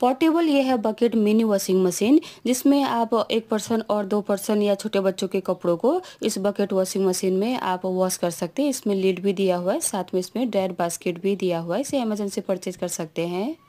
portable ये है bucket mini washing machine जिसमें आप एक पर्सन और दो पर्सन या छोटे बच्चों के कपड़ों को इस बकेट वॉशिंग मशीन में आप वॉश कर सकते हैं इसमें लीड भी दिया हुआ है साथ में इसमें ड्रायर बास्केट भी दिया हुआ है इसे अमेजन से परचेज कर सकते हैं